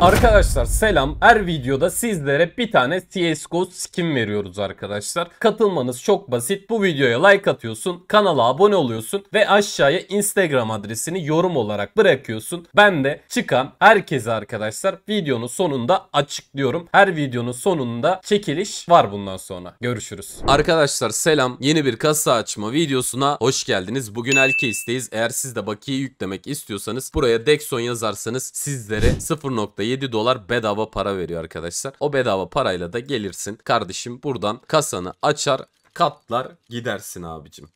Arkadaşlar selam. Her videoda sizlere bir tane CSGO skin veriyoruz arkadaşlar. Katılmanız çok basit. Bu videoya like atıyorsun, kanala abone oluyorsun ve aşağıya Instagram adresini yorum olarak bırakıyorsun. Ben de çıkan herkese arkadaşlar videonun sonunda açıklıyorum. Her videonun sonunda çekiliş var bundan sonra. Görüşürüz. Arkadaşlar selam. Yeni bir kasa açma videosuna hoş geldiniz. Bugün elke isteyiz. Eğer siz de bakiye yüklemek istiyorsanız buraya Dexon yazarsanız sizlere 0. 7 dolar bedava para veriyor arkadaşlar. O bedava parayla da gelirsin kardeşim buradan kasanı açar katlar gidersin abicim.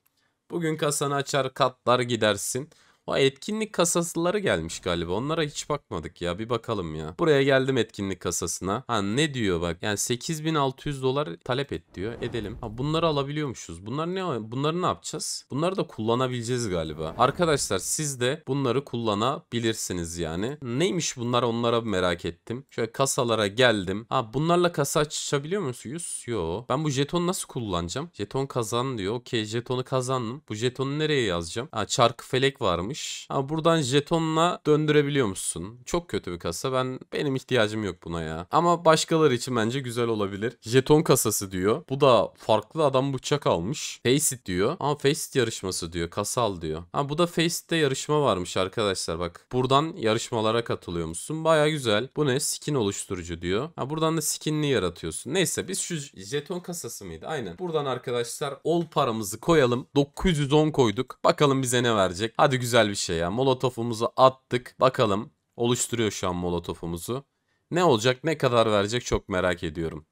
Bugün kasanı açar katlar gidersin. O etkinlik kasasıları gelmiş galiba. Onlara hiç bakmadık ya. Bir bakalım ya. Buraya geldim etkinlik kasasına. Ha ne diyor bak. Yani 8600 dolar talep et diyor. Edelim. Ha bunları alabiliyormuşuz. Bunlar ne? Bunları ne yapacağız? Bunları da kullanabileceğiz galiba. Arkadaşlar siz de bunları kullanabilirsiniz yani. Neymiş bunlar onlara merak ettim. Şöyle kasalara geldim. Ha bunlarla kasa açabiliyor musunuz? Yo. Ben bu jeton nasıl kullanacağım? Jeton kazan diyor. Okey jetonu kazandım. Bu jetonu nereye yazacağım? Ha çarkı felek varmış vermiş. Ama buradan jetonla döndürebiliyor musun? Çok kötü bir kasa. Ben benim ihtiyacım yok buna ya. Ama başkaları için bence güzel olabilir. Jeton kasası diyor. Bu da farklı adam bıçak almış. Faceit diyor. Ama Faceit yarışması diyor. Kasal diyor. Ha bu da Faceit'te yarışma varmış arkadaşlar bak. Buradan yarışmalara katılıyor musun? Baya güzel. Bu ne? Skin oluşturucu diyor. Ha buradan da skinli yaratıyorsun. Neyse biz şu jeton kasası mıydı? Aynen. Buradan arkadaşlar ol paramızı koyalım. 910 koyduk. Bakalım bize ne verecek. Hadi güzel güzel bir şey ya. Molotofumuzu attık. Bakalım oluşturuyor şu an molotofumuzu. Ne olacak ne kadar verecek çok merak ediyorum.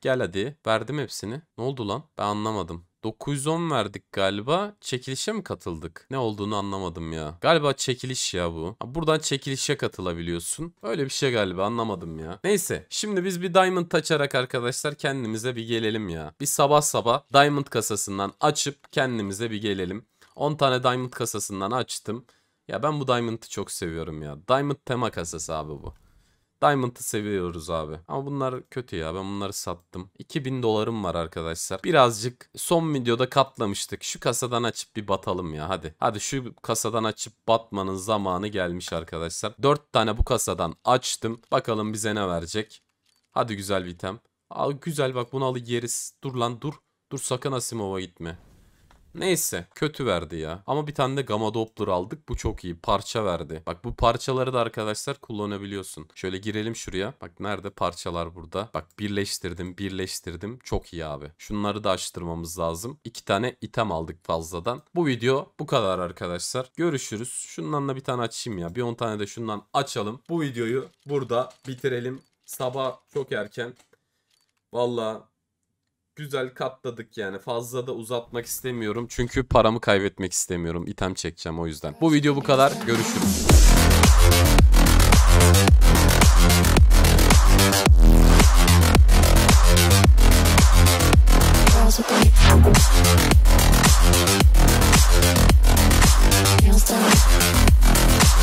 Gel hadi. Verdim hepsini. Ne oldu lan? Ben anlamadım. 910 verdik galiba. Çekilişe mi katıldık? Ne olduğunu anlamadım ya. Galiba çekiliş ya bu. buradan çekilişe katılabiliyorsun. Öyle bir şey galiba anlamadım ya. Neyse şimdi biz bir diamond açarak arkadaşlar kendimize bir gelelim ya. Bir sabah sabah diamond kasasından açıp kendimize bir gelelim. 10 tane diamond kasasından açtım. Ya ben bu diamond'ı çok seviyorum ya. Diamond tema kasası abi bu. Diamond'ı seviyoruz abi. Ama bunlar kötü ya. Ben bunları sattım. 2000 dolarım var arkadaşlar. Birazcık son videoda katlamıştık. Şu kasadan açıp bir batalım ya. Hadi. Hadi şu kasadan açıp batmanın zamanı gelmiş arkadaşlar. 4 tane bu kasadan açtım. Bakalım bize ne verecek. Hadi güzel vitem. Al güzel bak bunu alı yeriz. Dur lan dur. Dur sakın Asimov'a gitme. Neyse kötü verdi ya. Ama bir tane de Gamma Doppler aldık. Bu çok iyi. Parça verdi. Bak bu parçaları da arkadaşlar kullanabiliyorsun. Şöyle girelim şuraya. Bak nerede parçalar burada. Bak birleştirdim birleştirdim. Çok iyi abi. Şunları da açtırmamız lazım. İki tane item aldık fazladan. Bu video bu kadar arkadaşlar. Görüşürüz. Şundan da bir tane açayım ya. Bir 10 tane de şundan açalım. Bu videoyu burada bitirelim. Sabah çok erken. Vallahi güzel katladık yani. Fazla da uzatmak istemiyorum. Çünkü paramı kaybetmek istemiyorum. İtem çekeceğim o yüzden. Bu video bu kadar. Görüşürüz. Can't stop.